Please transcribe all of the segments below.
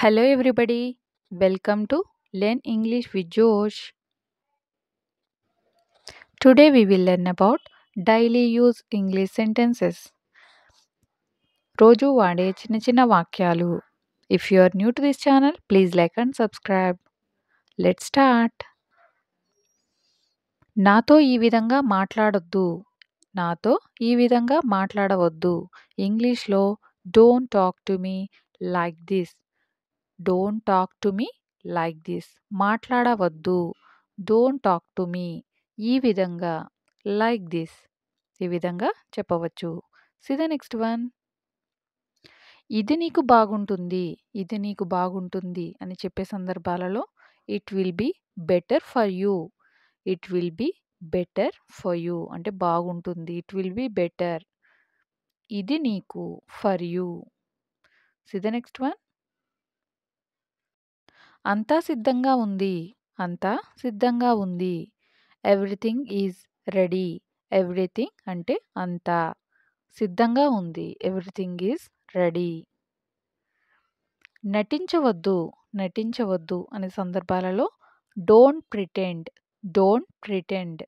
Hello everybody welcome to learn English with Josh today we will learn about daily use English sentences రోజు వాడే చిన్న చిన్న వాక్యాలు if you are new to this channel please like and subscribe let start నాతో ఈ విధంగా మాట్లాడొద్దు నాతో ఈ విధంగా మాట్లాడవద్దు ఇంగ్లీష్లో don't talk to me like this don't talk to me like this మాట్లాడవద్దు డోంట్ టాక్ టు మీ ఈ విధంగా లైక్ దిస్ ఈ విధంగా చెప్పవచ్చు సి ద నెక్స్ట్ వన్ ఇది నీకు బాగుంటుంది ఇది నీకు బాగుంటుంది అని చెప్పే సందర్భాలలో it will be better for you it will be better for you అంటే బాగుంటుంది ఇట్ విల్ బి బెటర్ ఇది నీకు for you see the next one అంతా సిద్ధంగా ఉంది అంతా సిద్ధంగా ఉంది ఎవ్రీథింగ్ ఈజ్ రెడీ ఎవ్రీథింగ్ అంటే అంతా సిద్ధంగా ఉంది ఎవ్రీథింగ్ ఈజ్ రెడీ నటించవద్దు నటించవద్దు అనే సందర్భాలలో డోంట్ ప్రిటెండ్ డోంట్ ప్రిటెండ్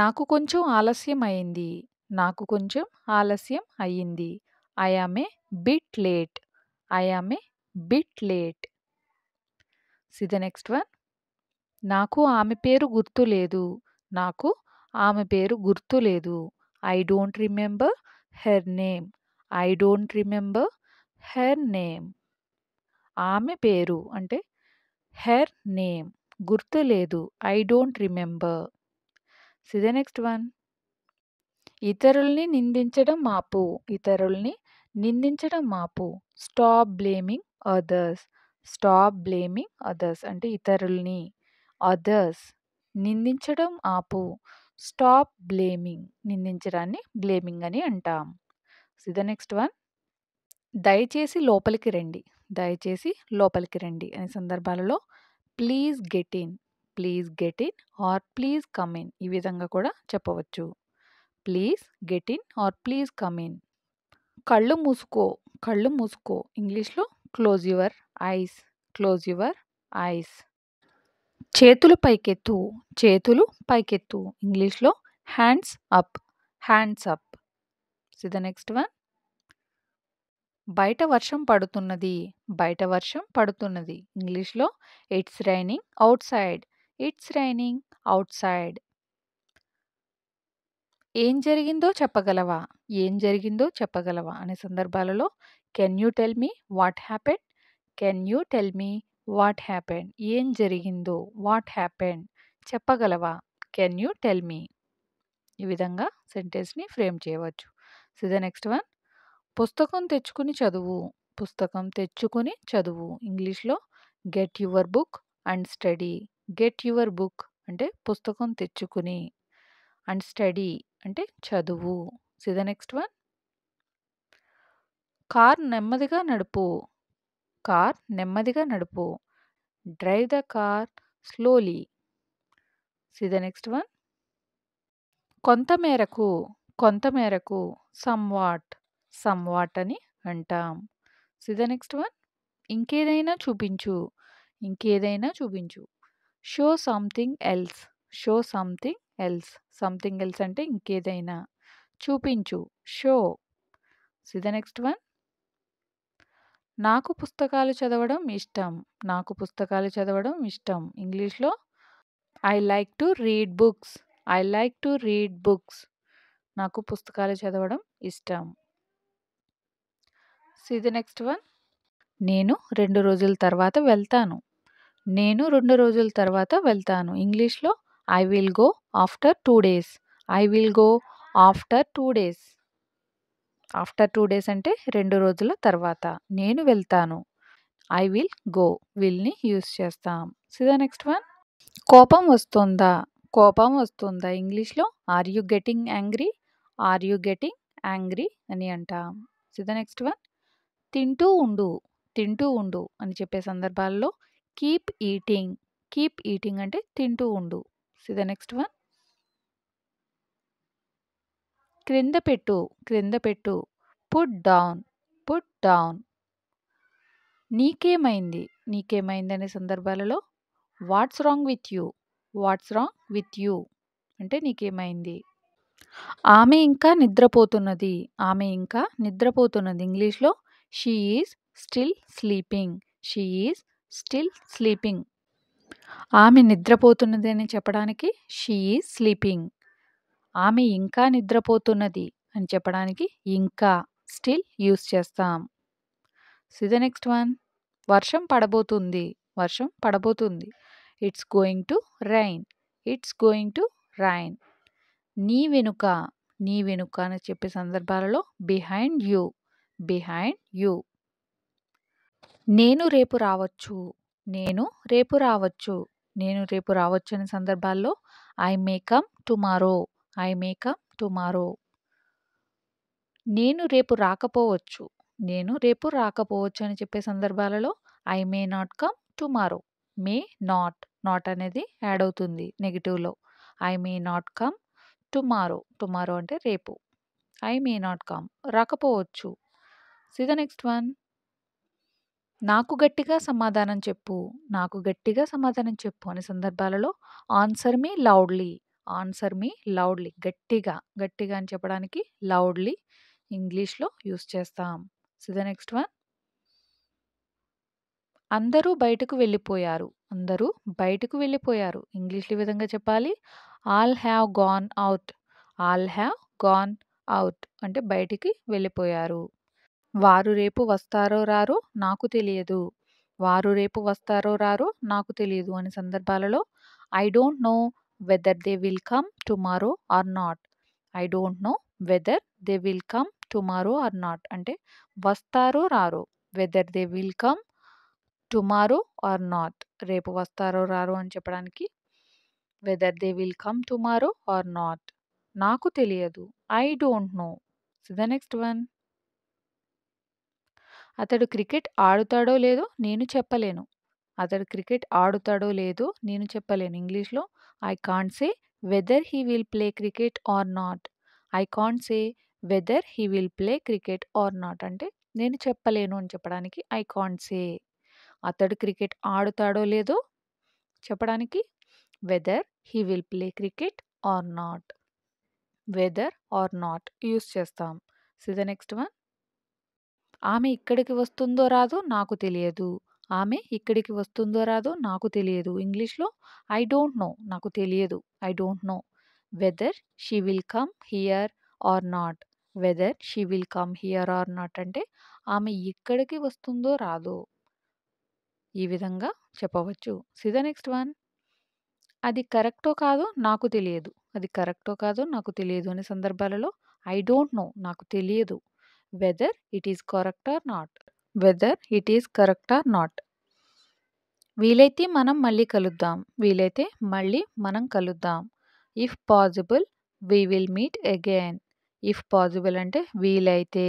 నాకు కొంచెం ఆలస్యం అయింది నాకు కొంచెం ఆలస్యం అయ్యింది I am a bit late I am a bit late see the next one నాకు ఆమె పేరు గుర్తు లేదు నాకు ఆమె పేరు గుర్తు లేదు I don't remember her name I don't remember her name ఆమె పేరు అంటే హెర్ నేమ్ గుర్తు లేదు I don't remember see the next one ఇతరుల్ని నిందించడం మాపు ఇతరుల్ని నిందించడం మాపు stop blaming others stop blaming others అంటే ఇతరుల్ని అదర్స్ నిందించడం ఆపు స్టాప్ బ్లేమింగ్ నిందించడాన్ని బ్లేమింగ్ అని అంటాం సి ద నెక్స్ట్ వన్ దయచేసి లోపలికి రండి దయచేసి లోపలికి రండి అనే సందర్భాలలో please get in please get in or please come in ఈ విధంగా కూడా చెప్పవచ్చు please get in or please come in కళ్ళు మూసుకో కళ్ళు మూసుకో ఇంగ్లీష్లో close your eyes close your eyes చేతులు పైకెత్తు చేతులు పైకెత్తు ఇంగ్లీష్లో hands up hands up see the next one బయట వర్షం పడుతున్నది బయట వర్షం పడుతున్నది ఇంగ్లీష్లో it's raining outside it's raining outside ఏం జరిగిందో చెప్పగలవా ఏం జరిగిందో చెప్పగలవా అనే సందర్భాలలో can you tell me what happen can you tell me what happen ఏం జరిగిందో వాట్ హ్యాపెన్ చెప్పగలవా కెన్ యూ టెల్ మీ ఈ విధంగా సెంటెన్స్ని ఫ్రేమ్ చేయవచ్చు సో ద నెక్స్ట్ వన్ పుస్తకం తెచ్చుకుని చదువు పుస్తకం తెచ్చుకుని చదువు ఇంగ్లీష్లో get your book and study get your book అంటే పుస్తకం తెచ్చుకుని అండ్ స్టడీ అంటే చదువు see the next one car నెమ్మదిగా నడుపు కార్ నెమ్మదిగా నడుపు drive the car slowly see the next one కొంతమేరకు కొంతమేరకు సమ్వాట్ సమ్వాట్ అని అంటాం సి ద నెక్స్ట్ వన్ ఇంకేదైనా చూపించు ఇంకేదైనా చూపించు show something else show something else something else అంటే ఇంకేదైనా చూపించు show see the next one నాకు పుస్తకాలు చదవడం ఇష్టం నాకు పుస్తకాలు చదవడం ఇష్టం ఇంగ్లీష్లో I like to read books I like to read books నాకు పుస్తకాలు చదవడం ఇష్టం సి ది నెక్స్ట్ వన్ నేను రెండు రోజుల తర్వాత వెళ్తాను నేను రెండు రోజుల తర్వాత వెళ్తాను ఇంగ్లీష్లో I will go after two days I will go after two days after two days అంటే రెండు రోజుల తర్వాత నేను వెళ్తాను ఐ విల్ గో విల్ని యూస్ చేస్తాం సి ద నెక్స్ట్ వన్ కోపం వస్తుందా కోపం వస్తుందా ఇంగ్లీష్లో are you getting angry are you getting angry అని అంటాం సి ద నెక్స్ట్ వన్ తింటూ ఉండు తింటూ ఉండు అని చెప్పే సందర్భాల్లో కీప్ ఈటింగ్ కీప్ ఈటింగ్ అంటే తింటూ ఉండు సి ద నెక్స్ట్ వన్ క్రింద పెట్టు క్రింద పెట్టు పుట్ డౌన్ పుట్ డౌన్ నీకేమైంది నీకేమైంది అనే సందర్భాలలో what's wrong with you what's wrong with you అంటే నీకేమైంది ఆమె ఇంకా నిద్రపోతున్నది ఆమె ఇంకా నిద్రపోతున్నది ఇంగ్లీష్లో she is still sleeping she is still sleeping ఆమె నిద్రపోతున్నది అని చెప్పడానికి షీ ఈజ్ స్లీపింగ్ ఆమె ఇంకా నిద్రపోతున్నది అని చెప్పడానికి ఇంకా స్టిల్ యూస్ చేస్తాం సి ద నెక్స్ట్ వన్ వర్షం పడబోతుంది వర్షం పడబోతుంది it's going to rain it's going to rain నీ వెనుక నీ వెనుక అని చెప్పే సందర్భాలలో బిహైండ్ యూ బిహైండ్ యూ నేను రేపు రావచ్చు నేను రేపు రావచ్చు నేను రేపు రావచ్చు అనే సందర్భాల్లో I may come tomorrow I up tomorrow నేను రేపు రాకపోవచ్చు నేను రేపు రాకపోవచ్చు అని చెప్పే సందర్భాలలో I may not come tomorrow may not not అనేది యాడ్ అవుతుంది నెగిటివ్లో I may not come tomorrow tomorrow అంటే రేపు ఐ మే నాట్ కమ్ రాకపోవచ్చు సి ద నెక్స్ట్ వన్ నాకు గట్టిగా సమాధానం చెప్పు నాకు గట్టిగా సమాధానం చెప్పు అనే సందర్భాలలో answer me loudly answer me loudly గట్టిగా గట్టిగా అని చెప్పడానికి లౌడ్లీ ఇంగ్లీష్లో యూస్ చేస్తాం సో ద నెక్స్ట్ వన్ అందరూ బయటకు వెళ్ళిపోయారు అందరూ బయటకు వెళ్ళిపోయారు ఇంగ్లీష్లో విధంగా చెప్పాలి all have gone out all have gone out అంటే బయటికి వెళ్ళిపోయారు వారు రేపు వస్తారో రారో నాకు తెలియదు వారు రేపు వస్తారో రారో నాకు తెలియదు అనే సందర్భాలలో I don't know whether they will come tomorrow or not. I don't know whether they will come tomorrow or not అంటే వస్తారో రారో whether they will come tomorrow or not రేపు వస్తారో రారో అని చెప్పడానికి whether they will come tomorrow or not నాకు తెలియదు I don't know the next one అతడు క్రికెట్ ఆడుతాడో లేదో నేను చెప్పలేను అతడు క్రికెట్ ఆడుతాడో లేదో నేను చెప్పలేను ఇంగ్లీష్లో I can't say whether he will play cricket or not I can't say whether he will play cricket or not అంటే నేను చెప్పలేను అని చెప్పడానికి ఐ కాంట్ సే అతడు క్రికెట్ ఆడుతాడో లేదో చెప్పడానికి whether he will play cricket or not whether or not use చేస్తాం సి ద నెక్స్ట్ వన్ ఆమె ఇక్కడికి వస్తుందో రాదో నాకు తెలియదు ఆమె ఇక్కడికి వస్తుందో రాదో నాకు తెలియదు ఇంగ్లీష్లో ఐ డోంట్ నో నాకు తెలియదు I don't know whether she will come here or not whether she will come here or not అంటే ఆమె ఇక్కడికి వస్తుందో రాదో ఈ విధంగా చెప్పవచ్చు సి ద నెక్స్ట్ వన్ అది కరెక్టో కాదో నాకు తెలియదు అది కరెక్టో కాదో నాకు తెలియదు అనే సందర్భాలలో ఐ డోంట్ నో నాకు తెలియదు whether it is correct or not whether it is correct or not వీలైతే మనం మళ్ళీ కలుద్దాం వీలైతే మళ్ళీ మనం కలుద్దాం if possible we will meet again if possible అంటే వీలైతే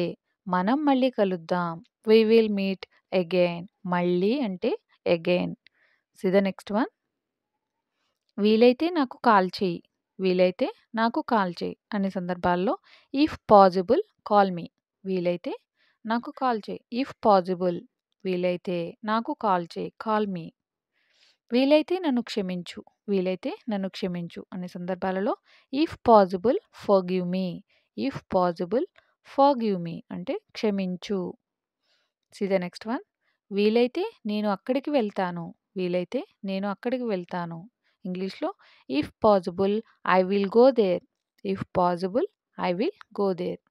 మనం మళ్ళీ కలుద్దాం వీ విల్ మీట్ అగైన్ మళ్ళీ అంటే again see the next one వీలైతే నాకు కాల్ చేయి వీలైతే నాకు కాల్ చేయి అనే సందర్భాల్లో ఇఫ్ పాసిబుల్ కాల్ మీ వీలైతే నాకు కాల్ చేయి ఇఫ్ పాసిబుల్ వీలైతే నాకు కాల్ చేయి కాల్ మీ వీలైతే నన్ను క్షమించు వీలైతే నన్ను క్షమించు అనే సందర్భాలలో if possible forgive me if possible forgive me అంటే క్షమించు సి ద నెక్స్ట్ వన్ వీలైతే నేను అక్కడికి వెళ్తాను వీలైతే నేను అక్కడికి వెళ్తాను ఇంగ్లీష్లో if possible I will go there if possible I will go there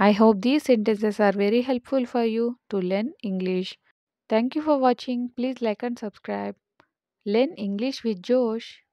I hope these sentences are very helpful for you to learn English. Thank you for watching. Please like and subscribe. Learn English with Josh.